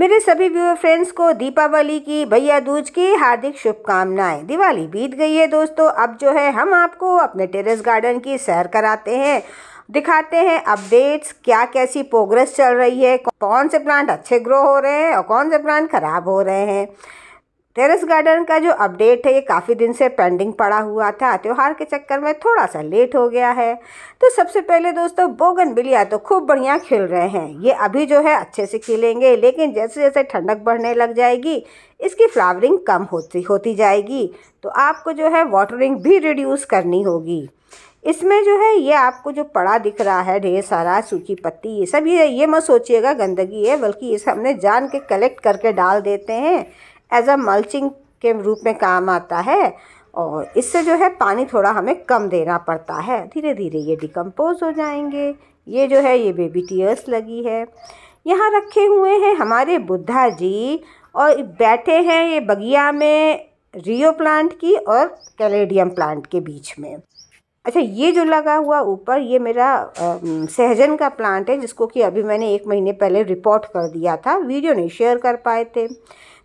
मेरे सभी viewer friends को दीपावली की भैया दूज की हार्दिक शुभकामनाएं दिवाली बीत गई है दोस्तों अब जो है हम आपको अपने टेरेस गार्डन की सैर कराते हैं दिखाते हैं अपडेट्स क्या कैसी प्रोग्रेस चल रही है कौन से प्लांट अच्छे ग्रो हो रहे हैं और कौन से प्लांट खराब हो रहे हैं टेरेस गार्डन का जो अपडेट है ये काफ़ी दिन से पेंडिंग पड़ा हुआ था त्यौहार के चक्कर में थोड़ा सा लेट हो गया है तो सबसे पहले दोस्तों बोगन बिलिया तो खूब बढ़िया खिल रहे हैं ये अभी जो है अच्छे से खिलेंगे लेकिन जैसे जैसे ठंडक बढ़ने लग जाएगी इसकी फ्लावरिंग कम होती होती जाएगी तो आपको जो है वाटरिंग भी रिड्यूस करनी होगी इसमें जो है ये आपको जो पड़ा दिख रहा है ढेर सारा सूखी पत्ती ये सब ये ये मत सोचिएगा गंदगी है बल्कि ये सब हमने जान के कलेक्ट करके डाल देते हैं एज अ मल्चिंग के रूप में काम आता है और इससे जो है पानी थोड़ा हमें कम देना पड़ता है धीरे धीरे ये डिकम्पोज़ हो जाएंगे ये जो है ये बेबी टीयर्स लगी है यहाँ रखे हुए हैं हमारे बुद्धा जी और बैठे हैं ये बगिया में रियो प्लांट की और कैलेडियम प्लांट के बीच में अच्छा ये जो लगा हुआ ऊपर ये मेरा सहजन का प्लांट है जिसको कि अभी मैंने एक महीने पहले रिपोर्ट कर दिया था वीडियो नहीं शेयर कर पाए थे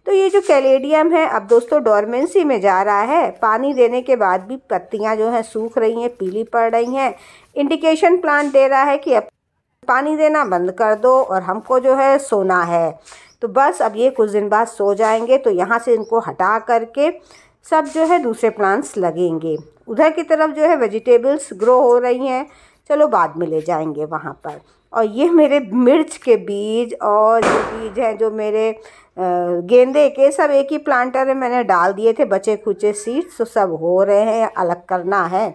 तो ये जो कैलेडियम है अब दोस्तों डॉर्मेंसी में जा रहा है पानी देने के बाद भी पत्तियां जो हैं सूख रही हैं पीली पड़ रही हैं इंडिकेशन प्लांट दे रहा है कि अब पानी देना बंद कर दो और हमको जो है सोना है तो बस अब ये कुछ दिन बाद सो जाएंगे तो यहाँ से इनको हटा करके सब जो है दूसरे प्लांट्स लगेंगे उधर की तरफ जो है वेजिटेबल्स ग्रो हो रही हैं चलो बाद में ले जाएंगे वहाँ पर और ये मेरे मिर्च के बीज और जो बीज हैं जो मेरे गेंदे के सब एक ही प्लांटर में मैंने डाल दिए थे बचे खुचे सीड्स तो सब हो रहे हैं अलग करना है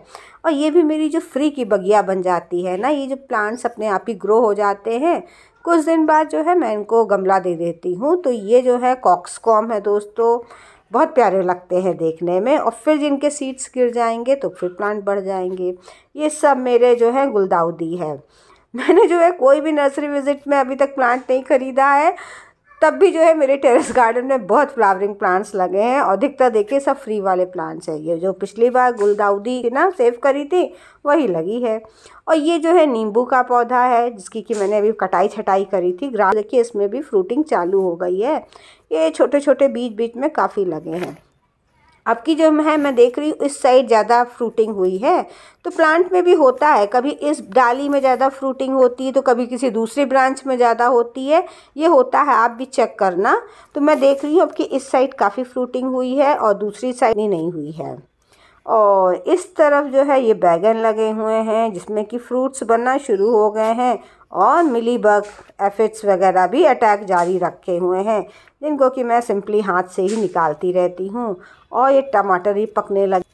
और ये भी मेरी जो फ्री की बगिया बन जाती है ना ये जो प्लांट्स अपने आप ही ग्रो हो जाते हैं कुछ दिन बाद जो है मैं इनको गमला दे देती हूँ तो ये जो है कॉक्सकॉम है दोस्तों बहुत प्यारे लगते हैं देखने में और फिर जिनके सीड्स गिर जाएंगे तो फिर प्लांट बढ़ जाएंगे ये सब मेरे जो है गुलदाउदी है मैंने जो है कोई भी नर्सरी विज़िट में अभी तक प्लांट नहीं ख़रीदा है तब भी जो है मेरे टेरेस गार्डन में बहुत फ्लावरिंग प्लांट्स लगे हैं और अधिकतर देखिए सब फ्री वाले प्लांट्स हैं ये जो पिछली बार गुलदाउदी ना सेव करी थी वही लगी है और ये जो है नींबू का पौधा है जिसकी कि मैंने अभी कटाई छटाई करी थी ग्रास देखिए इसमें भी फ्रूटिंग चालू हो गई है ये छोटे छोटे बीच बीच में काफ़ी लगे हैं अब की जो है मैं देख रही हूँ इस साइड ज़्यादा फ्रूटिंग हुई है तो प्लांट में भी होता है कभी इस डाली में ज़्यादा फ्रूटिंग होती है तो कभी किसी दूसरे ब्रांच में ज़्यादा होती है ये होता है आप भी चेक करना तो मैं देख रही हूँ अब कि इस साइड काफ़ी फ्रूटिंग हुई है और दूसरी साइड नहीं हुई है और इस तरफ जो है ये बैगन लगे हुए हैं जिसमें कि फ्रूट्स बनना शुरू हो गए हैं और मिली बग एफिट्स वगैरह भी अटैक जारी रखे हुए हैं जिनको कि मैं सिंपली हाथ से ही निकालती रहती हूँ और ये टमाटर भी पकने लगे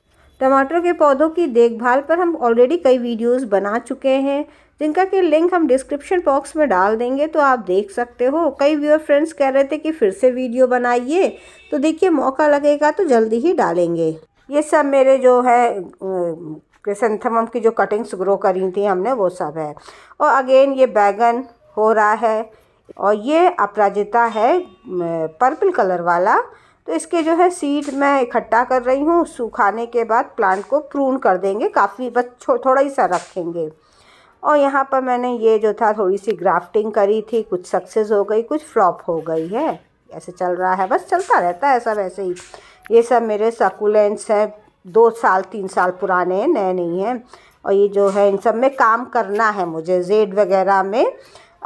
टमाटर के पौधों की देखभाल पर हम ऑलरेडी कई वीडियोस बना चुके हैं जिनका कि लिंक हम डिस्क्रिप्शन बॉक्स में डाल देंगे तो आप देख सकते हो कई व्यूअर फ्रेंड्स कह रहे थे कि फिर से वीडियो बनाइए तो देखिए मौका लगेगा तो जल्दी ही डालेंगे ये सब मेरे जो है क्रिसेंथम की जो कटिंग्स ग्रो करी थी हमने वो सब है और अगेन ये बैगन हो रहा है और ये अपराजिता है पर्पल कलर वाला तो इसके जो है सीड मैं इकट्ठा कर रही हूँ सूखाने के बाद प्लांट को प्रून कर देंगे काफ़ी बस थोड़ा ही सा रखेंगे और यहाँ पर मैंने ये जो था थोड़ी सी ग्राफ्टिंग करी थी कुछ सक्सेस हो गई कुछ फ्लॉप हो गई है ऐसे चल रहा है बस चलता रहता है ऐसा वैसे ही ये सब मेरे सकुलेंस हैं दो साल तीन साल पुराने हैं नए नहीं हैं और ये जो है इन सब में काम करना है मुझे जेड वगैरह में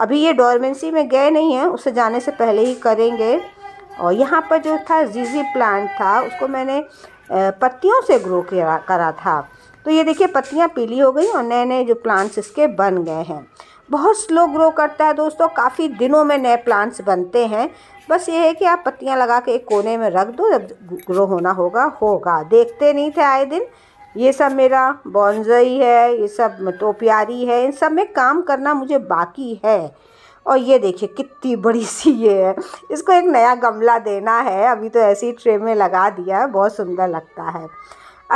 अभी ये डॉर्मेंसी में गए नहीं हैं उसे जाने से पहले ही करेंगे और यहाँ पर जो था जीजी प्लांट था उसको मैंने पत्तियों से ग्रो करा करा था तो ये देखिए पत्तियाँ पीली हो गई और नए नए जो प्लांट्स इसके बन गए हैं बहुत स्लो ग्रो करता है दोस्तों काफ़ी दिनों में नए प्लांट्स बनते हैं बस ये है कि आप पत्तियाँ लगा के एक कोने में रख दो जब ग्रो होना होगा होगा देखते नहीं थे आए दिन ये सब मेरा बॉन्जई है ये सब टोपियारी है इन सब में काम करना मुझे बाकी है और ये देखिए कितनी बड़ी सी ये है इसको एक नया गमला देना है अभी तो ऐसे ही ट्रे में लगा दिया है बहुत सुंदर लगता है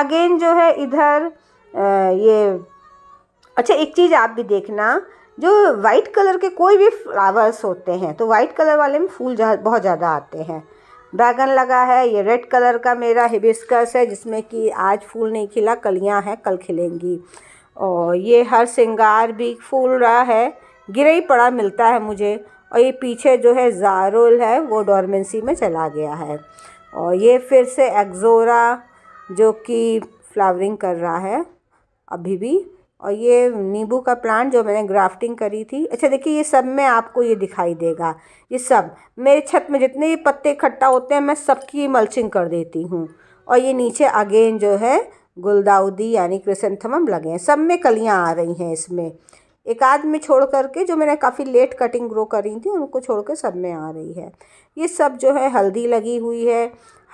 अगेन जो है इधर ये अच्छा एक चीज़ आप भी देखना जो वाइट कलर के कोई भी फ्लावर्स होते हैं तो वाइट कलर वाले में फूल जा, बहुत ज़्यादा आते हैं ड्रैगन लगा है ये रेड कलर का मेरा हिबिस्कस है जिसमें कि आज फूल नहीं खिला कलियां हैं कल खिलेंगी और ये हर श्रृंगार भी फूल रहा है गिरा ही पड़ा मिलता है मुझे और ये पीछे जो है ज़ारुल है वो डॉर्मेंसी में चला गया है और ये फिर से एक्जोरा जो कि फ्लावरिंग कर रहा है अभी भी और ये नींबू का प्लांट जो मैंने ग्राफ्टिंग करी थी अच्छा देखिए ये सब में आपको ये दिखाई देगा ये सब मेरे छत में जितने भी पत्ते इकट्ठा होते हैं मैं सबकी मल्चिंग कर देती हूँ और ये नीचे अगेन जो है गुलदाउदी यानी क्रिसेंथमम लगे हैं सब में कलियाँ आ रही हैं इसमें एक आध में छोड़ करके जो मैंने काफ़ी लेट कटिंग ग्रो करी थी उनको छोड़ कर सब में आ रही है ये सब जो है हल्दी लगी हुई है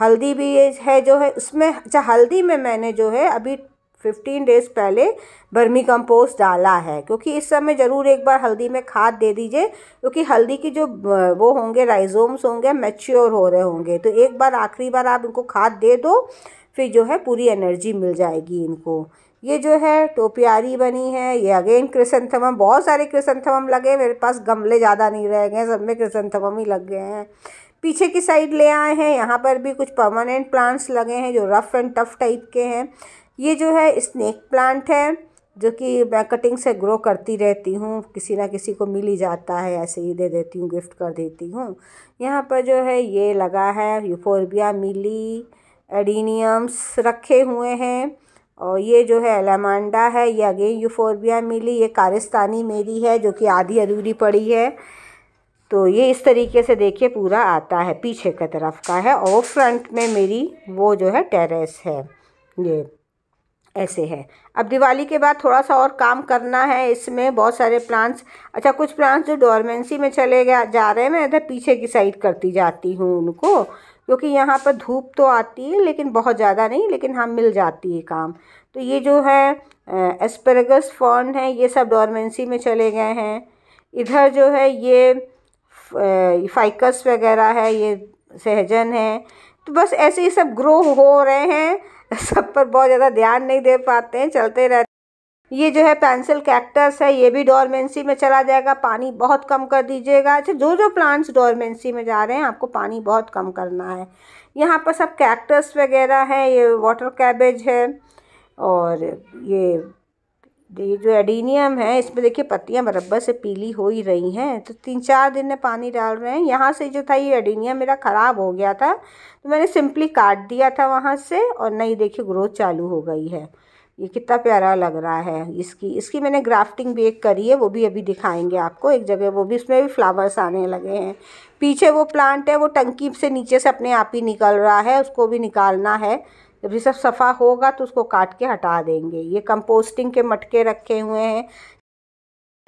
हल्दी भी है जो है उसमें अच्छा हल्दी में मैंने जो है अभी फिफ्टीन डेज़ पहले बर्मी कंपोस्ट डाला है क्योंकि इस समय ज़रूर एक बार हल्दी में खाद दे दीजिए क्योंकि हल्दी की जो वो होंगे राइजोम्स होंगे मैच्योर हो रहे होंगे तो एक बार आखिरी बार आप इनको खाद दे दो फिर जो है पूरी एनर्जी मिल जाएगी इनको ये जो है टोपियारी बनी है ये अगेन क्रिसंथमम बहुत सारे क्रिसंथमम लगे मेरे पास गमले ज़्यादा नहीं रह गए सब में क्रिसंथमम ही लग गए हैं पीछे की साइड ले आए हैं यहाँ पर भी कुछ परमानेंट प्लांट्स लगे हैं जो रफ़ एंड टफ टाइप के हैं ये जो है स्नैक प्लांट है जो कि मैं कटिंग से ग्रो करती रहती हूँ किसी ना किसी को मिल ही जाता है ऐसे ही दे देती हूँ गिफ्ट कर देती हूँ यहाँ पर जो है ये लगा है यूफोरबिया मिली एडीनियम्स रखे हुए हैं और ये जो है एलामांडा है ये अगेन यूफोरबिया मिली ये कारिस्तानी मेरी है जो कि आधी अधूरी पड़ी है तो ये इस तरीके से देखिए पूरा आता है पीछे की तरफ का है और फ्रंट में मेरी वो जो है टेरेस है ये ऐसे है अब दिवाली के बाद थोड़ा सा और काम करना है इसमें बहुत सारे प्लांट्स अच्छा कुछ प्लांट्स जो डॉर्मेंसी में चले गया जा रहे हैं मैं इधर पीछे की साइड करती जाती हूँ उनको क्योंकि यहाँ पर धूप तो आती है लेकिन बहुत ज़्यादा नहीं लेकिन हाँ मिल जाती है काम तो ये जो है एस्परेगस फॉर्न है ये सब डॉर्मेंसी में चले गए हैं इधर जो है ये फाइकस वगैरह है ये सहजन है तो बस ऐसे ही सब ग्रो हो रहे हैं सब पर बहुत ज़्यादा ध्यान नहीं दे पाते हैं चलते रहते ये जो है पेंसिल कैक्टस है ये भी डोरमेंसी में चला जाएगा पानी बहुत कम कर दीजिएगा अच्छा जो जो प्लांट्स डोरमेंसी में जा रहे हैं आपको पानी बहुत कम करना है यहाँ पर सब कैक्टस वगैरह है ये वाटर कैबेज है और ये ये जो एडीनियम है इसमें देखिए पत्तियाँ बरबर से पीली हो ही रही हैं तो तीन चार दिन में पानी डाल रहे हैं यहाँ से जो था ये एडीनियम मेरा ख़राब हो गया था तो मैंने सिंपली काट दिया था वहाँ से और नहीं देखिए ग्रोथ चालू हो गई है ये कितना प्यारा लग रहा है इसकी इसकी मैंने ग्राफ्टिंग भी एक करी है वो भी अभी दिखाएंगे आपको एक जगह वो भी उसमें भी फ्लावर्स आने लगे हैं पीछे वो प्लांट है वो टंकी से नीचे से अपने आप ही निकल रहा है उसको भी निकालना है जब ये सब सफ़ा होगा तो उसको काट के हटा देंगे ये कंपोस्टिंग के मटके रखे हुए हैं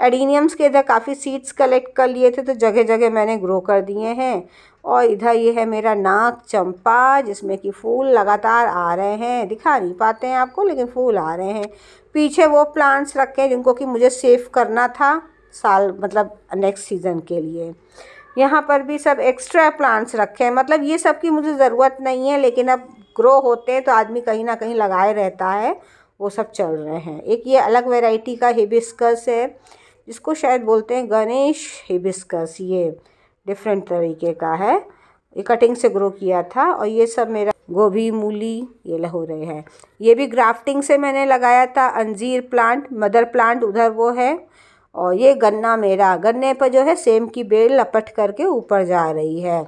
एडीनियम्स के इधर काफ़ी सीड्स कलेक्ट कर लिए थे तो जगह जगह मैंने ग्रो कर दिए हैं और इधर ये है मेरा नाक चंपा जिसमें कि फूल लगातार आ रहे हैं दिखा नहीं पाते हैं आपको लेकिन फूल आ रहे हैं पीछे वो प्लांट्स रखे हैं जिनको कि मुझे सेव करना था साल मतलब नेक्स्ट सीज़न के लिए यहाँ पर भी सब एक्स्ट्रा प्लांट्स रखे हैं मतलब ये सब की मुझे ज़रूरत नहीं है लेकिन अब ग्रो होते हैं तो आदमी कहीं ना कहीं लगाए रहता है वो सब चल रहे हैं एक ये अलग वेराइटी का हिबिस्कस है इसको शायद बोलते हैं गणेश हिबिस्कस ये डिफरेंट तरीके का है ये कटिंग से ग्रो किया था और ये सब मेरा गोभी मूली ये हो रहे हैं ये भी ग्राफ्टिंग से मैंने लगाया था अंजीर प्लांट मदर प्लांट उधर वो है और ये गन्ना मेरा गन्ने पर जो है सेम की बेल लपट करके ऊपर जा रही है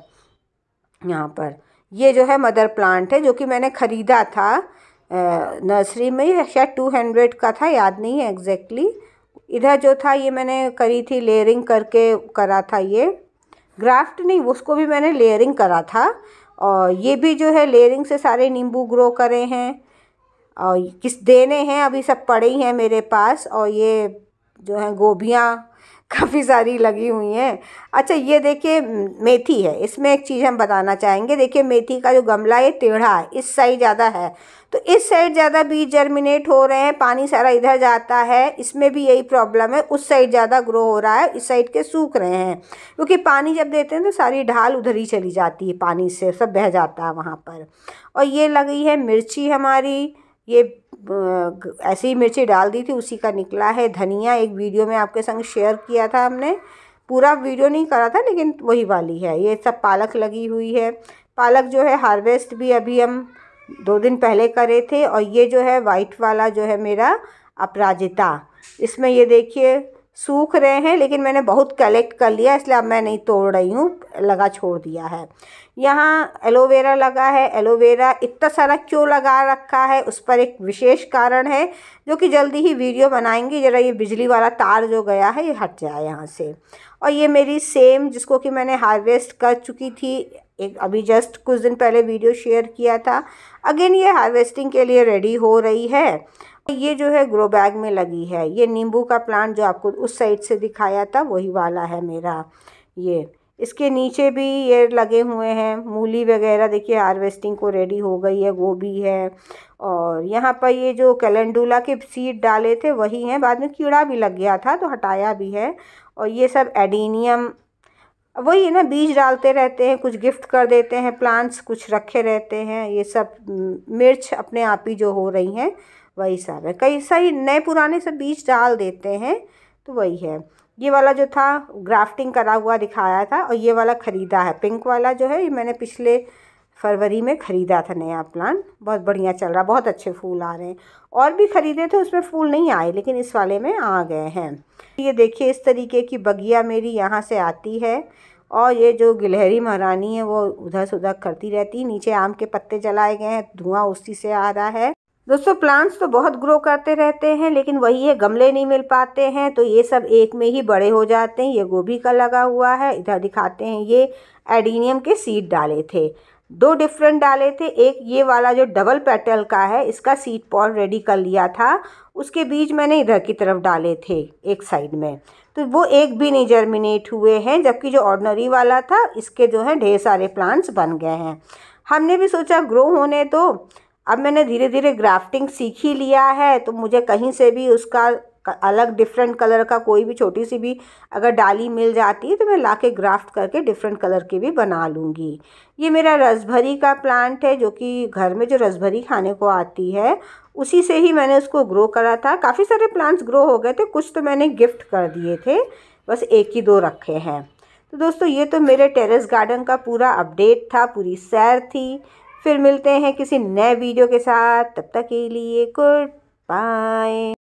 यहाँ पर ये जो है मदर प्लांट है जो कि मैंने ख़रीदा था नर्सरी में शायद टू हंड्रेड का था याद नहीं है एग्जैक्टली इधर जो था ये मैंने करी थी लेयरिंग करके करा था ये ग्राफ्ट नहीं उसको भी मैंने लेयरिंग करा था और ये भी जो है लेयरिंग से सारे नींबू ग्रो करे हैं और किस देने हैं अभी सब पड़े ही हैं मेरे पास और ये जो है गोभियाँ काफ़ी सारी लगी हुई हैं अच्छा ये देखिए मेथी है इसमें एक चीज़ हम बताना चाहेंगे देखिए मेथी का जो गमला है टेढ़ा है इस साइड ज़्यादा है तो इस साइड ज़्यादा बीज जर्मिनेट हो रहे हैं पानी सारा इधर जाता है इसमें भी यही प्रॉब्लम है उस साइड ज़्यादा ग्रो हो रहा है इस साइड के सूख रहे हैं क्योंकि पानी जब देते हैं तो सारी ढाल उधर ही चली जाती है पानी से सब बह जाता है वहाँ पर और ये लगी है मिर्ची हमारी ये ऐसी ही मिर्ची डाल दी थी उसी का निकला है धनिया एक वीडियो में आपके संग शेयर किया था हमने पूरा वीडियो नहीं करा था लेकिन वही वाली है ये सब पालक लगी हुई है पालक जो है हार्वेस्ट भी अभी हम दो दिन पहले करे थे और ये जो है वाइट वाला जो है मेरा अपराजिता इसमें ये देखिए सूख रहे हैं लेकिन मैंने बहुत कलेक्ट कर लिया इसलिए अब मैं नहीं तोड़ रही हूँ लगा छोड़ दिया है यहाँ एलोवेरा लगा है एलोवेरा इतना सारा क्यों लगा रखा है उस पर एक विशेष कारण है जो कि जल्दी ही वीडियो बनाएंगे ज़रा ये बिजली वाला तार जो गया है ये हट जाए यहाँ से और ये मेरी सेम जिसको कि मैंने हार्वेस्ट कर चुकी थी एक अभी जस्ट कुछ दिन पहले वीडियो शेयर किया था अगेन ये हार्वेस्टिंग के लिए रेडी हो रही है ये जो है ग्रो बैग में लगी है ये नींबू का प्लांट जो आपको उस साइड से दिखाया था वही वाला है मेरा ये इसके नीचे भी ये लगे हुए हैं मूली वगैरह देखिए हार्वेस्टिंग को रेडी हो गई है गोभी है और यहाँ पर ये जो कैलेंडुला के सीड डाले थे वही हैं बाद में कीड़ा भी लग गया था तो हटाया भी है और ये सब एडीनियम वही है ना बीज डालते रहते हैं कुछ गिफ्ट कर देते हैं प्लांट्स कुछ रखे रहते हैं ये सब मिर्च अपने आप ही जो हो रही हैं वही सब है कई सही नए पुराने सब बीज डाल देते हैं तो वही है ये वाला जो था ग्राफ्टिंग करा हुआ दिखाया था और ये वाला ख़रीदा है पिंक वाला जो है ये मैंने पिछले फरवरी में ख़रीदा था नया प्लान बहुत बढ़िया चल रहा बहुत अच्छे फूल आ रहे हैं और भी ख़रीदे थे उसमें फूल नहीं आए लेकिन इस वाले में आ गए हैं ये देखिए इस तरीके की बगिया मेरी यहाँ से आती है और ये जो गिलहरी महारानी है वो उधर से उधर करती रहती नीचे आम के पत्ते जलाए गए हैं धुआं उसी से आ रहा है दोस्तों प्लांट्स तो बहुत ग्रो करते रहते हैं लेकिन वही है गमले नहीं मिल पाते हैं तो ये सब एक में ही बड़े हो जाते हैं ये गोभी का लगा हुआ है इधर दिखाते हैं ये एडीनियम के सीड डाले थे दो डिफरेंट डाले थे एक ये वाला जो डबल पेटल का है इसका सीड पॉट रेडी कर लिया था उसके बीज मैंने इधर की तरफ डाले थे एक साइड में तो वो एक भी नहीं जर्मिनेट हुए हैं जबकि जो ऑर्डनरी वाला था इसके जो है ढेर सारे प्लांट्स बन गए हैं हमने भी सोचा ग्रो होने तो, अब मैंने धीरे धीरे ग्राफ्टिंग सीख ही लिया है तो मुझे कहीं से भी उसका अलग डिफरेंट कलर का कोई भी छोटी सी भी अगर डाली मिल जाती है तो मैं ला के ग्राफ्ट करके डिफरेंट कलर के भी बना लूँगी ये मेरा रसभरी का प्लांट है जो कि घर में जो रसभरी खाने को आती है उसी से ही मैंने उसको ग्रो करा था काफ़ी सारे प्लांट्स ग्रो हो गए थे कुछ तो मैंने गिफ्ट कर दिए थे बस एक ही दो रखे हैं तो दोस्तों ये तो मेरे टेरेस गार्डन का पूरा अपडेट था पूरी सैर थी फिर मिलते हैं किसी नए वीडियो के साथ तब तक के लिए गुड बाय